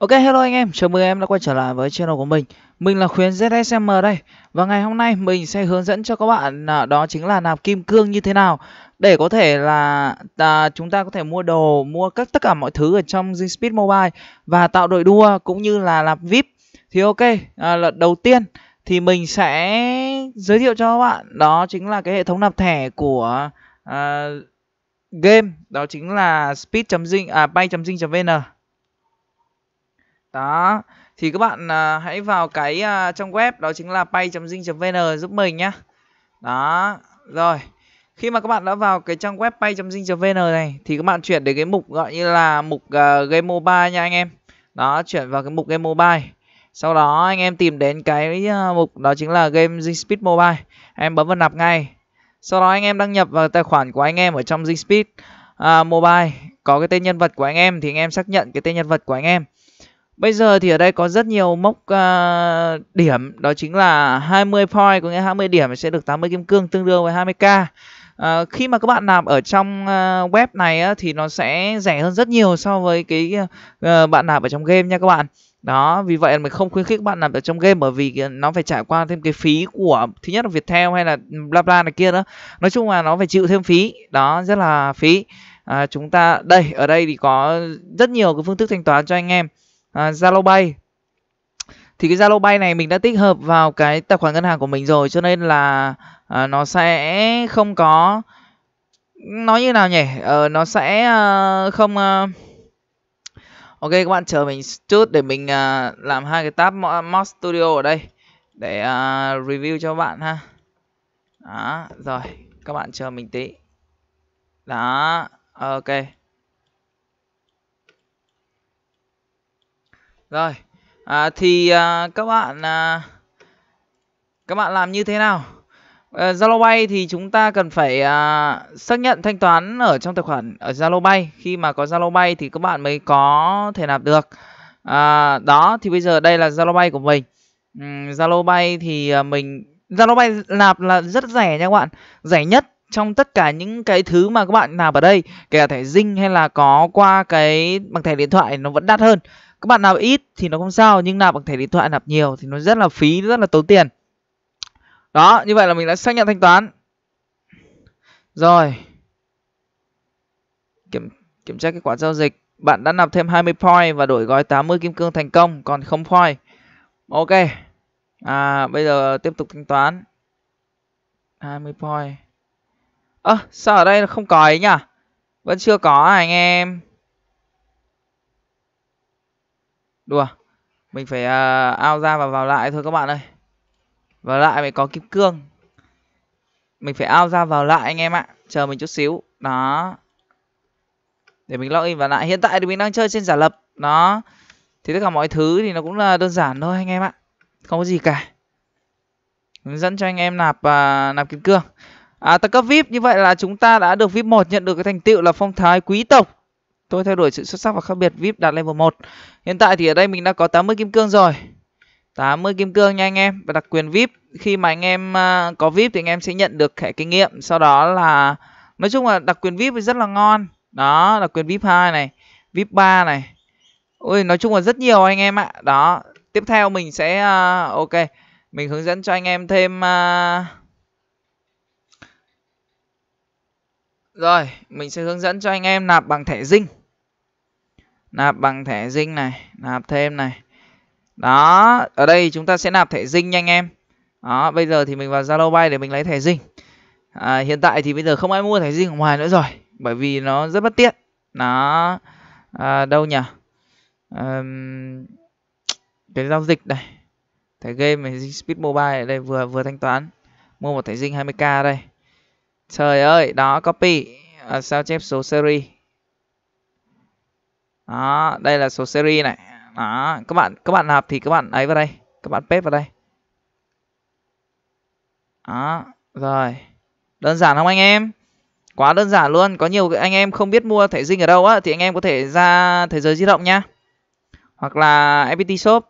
Ok hello anh em, chào mừng em đã quay trở lại với channel của mình Mình là Khuyến ZSM đây Và ngày hôm nay mình sẽ hướng dẫn cho các bạn đó chính là nạp kim cương như thế nào Để có thể là à, chúng ta có thể mua đồ, mua các tất cả mọi thứ ở trong Speed Mobile Và tạo đội đua cũng như là nạp VIP Thì ok, à, là đầu tiên thì mình sẽ giới thiệu cho các bạn Đó chính là cái hệ thống nạp thẻ của à, game Đó chính là speed.zing, à, bay.zing.vn đó thì các bạn uh, hãy vào cái uh, à, trong web đó chính là pay.dinh.vn giúp mình nhá đó rồi khi mà các bạn đã vào cái trang web pay.dinh.vn này thì các bạn chuyển đến cái mục gọi như là mục uh, game mobile nha anh em đó chuyển vào cái mục game mobile sau đó anh em tìm đến cái uh, mục đó chính là game Zing Speed Mobile em bấm vào nạp ngay sau đó anh em đăng nhập vào tài khoản của anh em ở trong Zing Speed uh, Mobile có cái tên nhân vật của anh em thì anh em xác nhận cái tên nhân vật của anh em Bây giờ thì ở đây có rất nhiều mốc uh, điểm, đó chính là 20 point, có nghĩa 20 điểm sẽ được 80 kim cương tương đương với 20k. À, khi mà các bạn nạp ở trong uh, web này á, thì nó sẽ rẻ hơn rất nhiều so với cái uh, bạn nạp ở trong game nha các bạn đó vì vậy mình không khuyến khích bạn nạp ở trong game bởi vì nó phải trải qua thêm cái phí của thứ nhất là viettel hay là bla bla này kia đó nói chung là nó phải chịu thêm phí đó rất là phí à, chúng ta đây ở đây thì có rất nhiều cái phương thức thanh toán cho anh em à, Zalo Pay thì cái Zalo Pay này mình đã tích hợp vào cái tài khoản ngân hàng của mình rồi cho nên là à, nó sẽ không có nói như nào nhỉ ờ, nó sẽ uh, không uh... ok các bạn chờ mình chút để mình uh, làm hai cái tab mod studio ở đây để uh, review cho các bạn ha đó rồi các bạn chờ mình tí đó ok rồi à, thì à, các bạn à, các bạn làm như thế nào à, Zalo Pay thì chúng ta cần phải à, xác nhận thanh toán ở trong tài khoản ở Zalo Pay khi mà có Zalo Pay thì các bạn mới có thể nạp được à, đó thì bây giờ đây là Zalo Pay của mình Zalo uhm, Pay thì à, mình Zalo Pay nạp là rất rẻ nha các bạn rẻ nhất trong tất cả những cái thứ mà các bạn nạp ở đây kể cả thẻ dinh hay là có qua cái bằng thẻ điện thoại nó vẫn đắt hơn các bạn nạp ít thì nó không sao nhưng nạp bằng thẻ điện thoại nạp nhiều thì nó rất là phí rất là tốn tiền đó như vậy là mình đã xác nhận thanh toán rồi kiểm kiểm tra kết quả giao dịch bạn đã nạp thêm 20 point và đổi gói 80 kim cương thành công còn không point ok à bây giờ tiếp tục thanh toán 20 point ơ à, sao ở đây không có ấy nhỉ vẫn chưa có à, anh em đùa mình phải uh, ao ra và vào lại thôi các bạn ơi vào lại mới có kim cương mình phải ao ra vào lại anh em ạ chờ mình chút xíu đó để mình login vào lại hiện tại thì mình đang chơi trên giả lập đó thì tất cả mọi thứ thì nó cũng là đơn giản thôi anh em ạ không có gì cả hướng dẫn cho anh em nạp uh, nạp kim cương À, ta cấp VIP như vậy là chúng ta đã được VIP 1 nhận được cái thành tựu là phong thái quý tộc. Tôi thay đổi sự xuất sắc và khác biệt VIP đạt level 1. Hiện tại thì ở đây mình đã có 80 kim cương rồi. 80 kim cương nha anh em và đặc quyền VIP. Khi mà anh em à, có VIP thì anh em sẽ nhận được thẻ kinh nghiệm. Sau đó là nói chung là đặc quyền VIP thì rất là ngon. Đó, đặc quyền VIP 2 này, VIP 3 này. Ôi nói chung là rất nhiều anh em ạ. Đó, tiếp theo mình sẽ uh, ok, mình hướng dẫn cho anh em thêm uh, Rồi, mình sẽ hướng dẫn cho anh em nạp bằng thẻ dinh. Nạp bằng thẻ dinh này, nạp thêm này. Đó, ở đây chúng ta sẽ nạp thẻ dinh nha anh em. Đó, bây giờ thì mình vào Zalo Bay để mình lấy thẻ dinh. À, hiện tại thì bây giờ không ai mua thẻ dinh ở ngoài nữa rồi, bởi vì nó rất bất tiện. Nó à, đâu nhỉ? À, cái giao dịch này. Thẻ game này Speed Mobile ở đây vừa vừa thanh toán. Mua một thẻ dinh 20k đây. Trời ơi, đó copy à, sao chép số series. Đó, đây là số series này. Đó, các bạn các bạn nạp thì các bạn ấy vào đây, các bạn paste vào đây. Đó, rồi. Đơn giản không anh em? Quá đơn giản luôn, có nhiều anh em không biết mua thẻ dinh ở đâu á thì anh em có thể ra thế giới di động nhá. Hoặc là FPT shop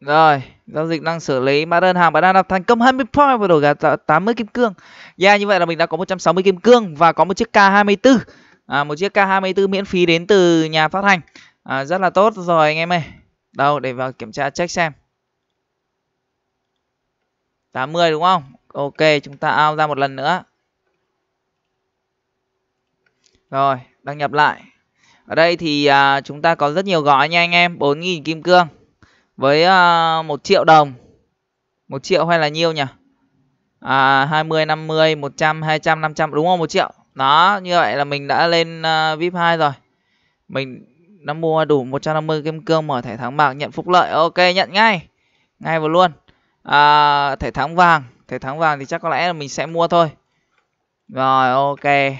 Rồi, giao dịch đang xử lý mã đơn hàng bạn đang đọc thành công 20 point và đổi gà 80 kim cương. Yeah, như vậy là mình đã có 160 kim cương và có một chiếc K24. À, một chiếc K24 miễn phí đến từ nhà phát hành. À, rất là tốt rồi anh em ơi. Đâu để vào kiểm tra check xem. 80 đúng không? Ok, chúng ta ao ra một lần nữa. Rồi, đăng nhập lại. Ở đây thì à, chúng ta có rất nhiều gói nha anh em, 4.000 kim cương với ờ, một triệu đồng một triệu hay là nhiêu nhỉ à, 20 50 100 200 500 đúng không một triệu đó như vậy là mình đã lên uh, ờ, VIP 2 rồi mình đã mua đủ 150 kim cương mở thẻ thắng bạc nhận phúc lợi ok nhận ngay ngay vào luôn à, thẻ thắng vàng thẻ thắng vàng thì chắc có lẽ là mình sẽ mua thôi rồi ok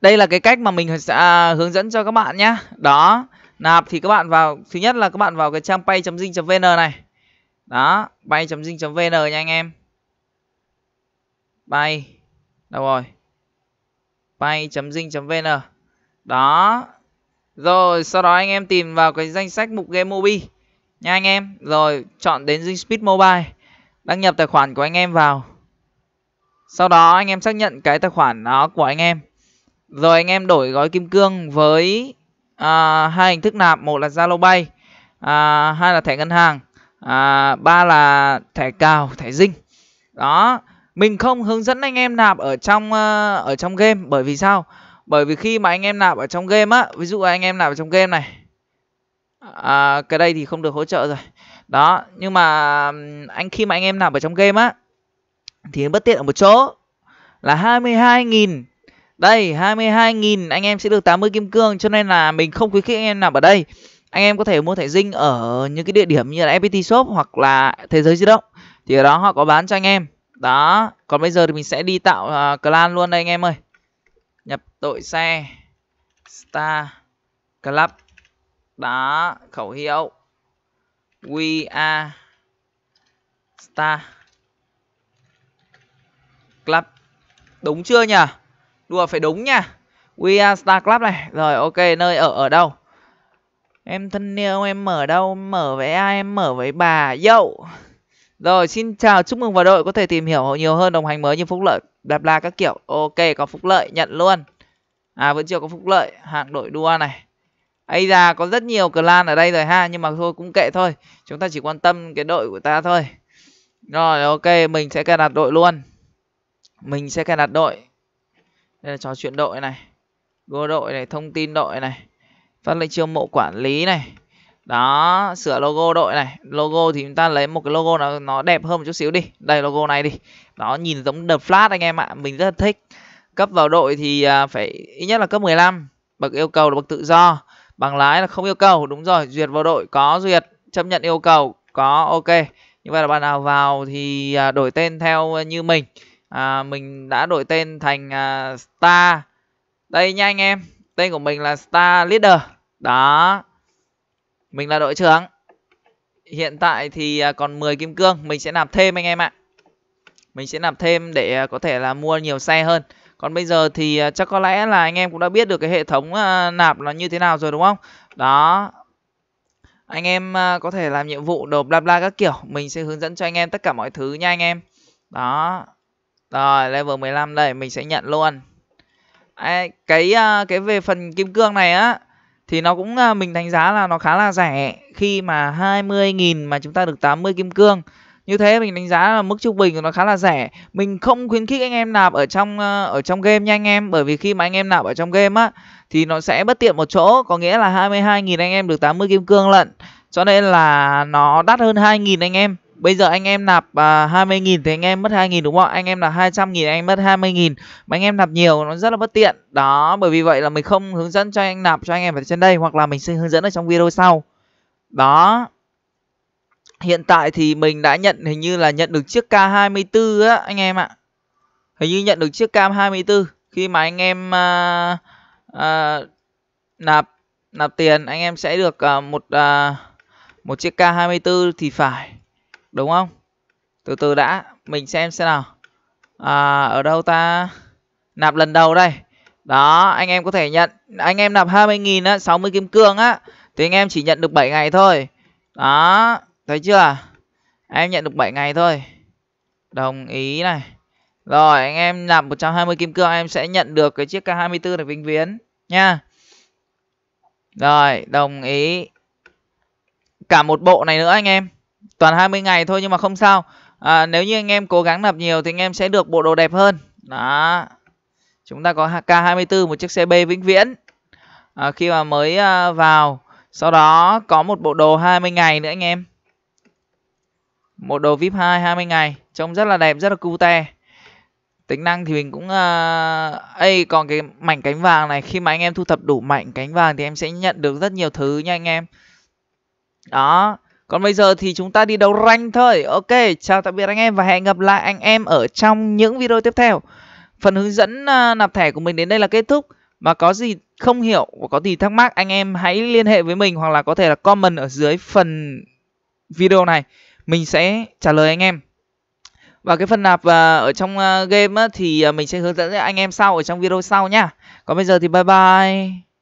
đây là cái cách mà mình sẽ à, hướng dẫn cho các bạn nhé đó nạp thì các bạn vào thứ nhất là các bạn vào cái trang pay.zing.vn này đó pay.zing.vn nha anh em pay đâu rồi pay.zing.vn đó rồi sau đó anh em tìm vào cái danh sách mục game mobi nha anh em rồi chọn đến zing speed mobile đăng nhập tài khoản của anh em vào sau đó anh em xác nhận cái tài khoản đó của anh em rồi anh em đổi gói kim cương với à, hai hình thức nạp một là Zalo Pay à, hai là thẻ ngân hàng à, ba là thẻ cào thẻ dinh đó mình không hướng dẫn anh em nạp ở trong ờ, ở trong game bởi vì sao bởi vì khi mà anh em nạp ở trong game á ví dụ anh em nạp ở trong game này à, cái đây thì không được hỗ trợ rồi đó nhưng mà anh khi mà anh em nạp ở trong game á thì bất tiện ở một chỗ là 22.000 đây 22.000 anh em sẽ được 80 kim cương cho nên là mình không khuyến khích anh em nào ở đây. Anh em có thể mua thẻ dinh ở những cái địa điểm như là FPT Shop hoặc là Thế giới di động. Thì ở đó họ có bán cho anh em. Đó, còn bây giờ thì mình sẽ đi tạo uh, clan luôn đây anh em ơi. Nhập tội xe Star Club. Đó, khẩu hiệu We are Star Club. Đúng chưa nhỉ? đùa phải đúng nha we are star club này rồi ok nơi ở ở đâu em thân yêu em mở đâu em mở với ai em mở với bà dậu rồi xin chào chúc mừng vào đội có thể tìm hiểu nhiều hơn đồng hành mới như phúc lợi bla bla các kiểu ok có phúc lợi nhận luôn à vẫn chưa có phúc lợi hạng đội đua này ấy ra có rất nhiều clan ở đây rồi ha nhưng mà thôi cũng kệ thôi chúng ta chỉ quan tâm cái đội của ta thôi rồi ok mình sẽ cài đặt đội luôn mình sẽ cài đặt đội đây là trò chuyện đội này go đội này thông tin đội này phát lệnh chiêu mộ quản lý này đó sửa logo đội này logo thì chúng ta lấy một cái logo nó nó đẹp hơn một chút xíu đi đây logo này đi đó nhìn giống đập flat anh em ạ mình rất là thích cấp vào đội thì à, phải ít nhất là cấp 15 bậc yêu cầu là bậc tự do bằng lái là không yêu cầu đúng rồi duyệt vào đội có duyệt chấp nhận yêu cầu có ok như vậy là bạn nào vào thì à, đổi tên theo như mình à, mình đã đổi tên thành à, star đây nha anh em tên của mình là star leader đó mình là đội trưởng hiện tại thì à, còn 10 kim cương mình sẽ nạp thêm anh em ạ mình sẽ nạp thêm để à, có thể là mua nhiều xe hơn còn bây giờ thì à, chắc có lẽ là anh em cũng đã biết được cái hệ thống nạp là như thế nào rồi đúng không đó anh em có thể làm nhiệm vụ đồ bla bla các kiểu mình sẽ hướng dẫn cho anh em tất cả mọi thứ nha anh em đó rồi, level 15 đây, mình sẽ nhận luôn. Đấy, cái à, cái về phần kim cương này á thì nó cũng à, mình đánh giá là nó khá là rẻ khi mà 20.000 mà chúng ta được 80 kim cương. Như thế mình đánh giá là mức trung bình của nó khá là rẻ. Mình không khuyến khích anh em nạp ở trong à, ở trong game nha anh em bởi vì khi mà anh em nạp ở trong game á thì nó sẽ bất tiện một chỗ, có nghĩa là 22.000 anh em được 80 kim cương lận. Cho nên là nó đắt hơn 2.000 anh em Bây giờ anh em nạp à, 20.000 thì anh em mất 2.000 đúng không? Anh em là 200.000 anh em mất 20.000. Mà anh em nạp nhiều nó rất là bất tiện. Đó, bởi vì vậy là mình không hướng dẫn cho anh nạp cho anh em ở trên đây hoặc là mình sẽ hướng dẫn ở trong video sau. Đó. Hiện tại thì mình đã nhận hình như là nhận được chiếc K24 á anh em ạ. Hình như nhận được chiếc K24 khi mà anh em à, à, nạp nạp tiền anh em sẽ được à, một à, một chiếc K24 thì phải đúng không từ từ đã mình xem xem nào à, ở đâu ta nạp lần đầu đây đó anh em có thể nhận anh em nạp 20.000 á 60 kim cương á thì anh em chỉ nhận được 7 ngày thôi đó thấy chưa em nhận được 7 ngày thôi đồng ý này rồi anh em nạp 120 kim cương em sẽ nhận được cái chiếc K24 này vĩnh viễn nha rồi đồng ý cả một bộ này nữa anh em toàn 20 ngày thôi nhưng mà không sao à, nếu như anh em cố gắng nạp nhiều thì anh em sẽ được bộ đồ đẹp hơn đó chúng ta có K24 một chiếc xe B vĩnh viễn à, khi mà mới à, vào sau đó có một bộ đồ 20 ngày nữa anh em một đồ VIP 2 20 ngày trông rất là đẹp rất là cute tính năng thì mình cũng uh, à, ấy còn cái mảnh cánh vàng này khi mà anh em thu thập đủ mảnh cánh vàng thì em sẽ nhận được rất nhiều thứ nha anh em đó còn bây giờ thì chúng ta đi đấu rank thôi. Ok, chào tạm biệt anh em và hẹn gặp lại anh em ở trong những video tiếp theo. Phần hướng dẫn à, nạp thẻ của mình đến đây là kết thúc. Mà có gì không hiểu và có gì thắc mắc anh em hãy liên hệ với mình hoặc là có thể là comment ở dưới phần video này. Mình sẽ trả lời anh em. Và cái phần nạp à, ở trong à, game thì mình sẽ hướng dẫn anh em sau ở trong video sau nha. Còn bây giờ thì bye bye.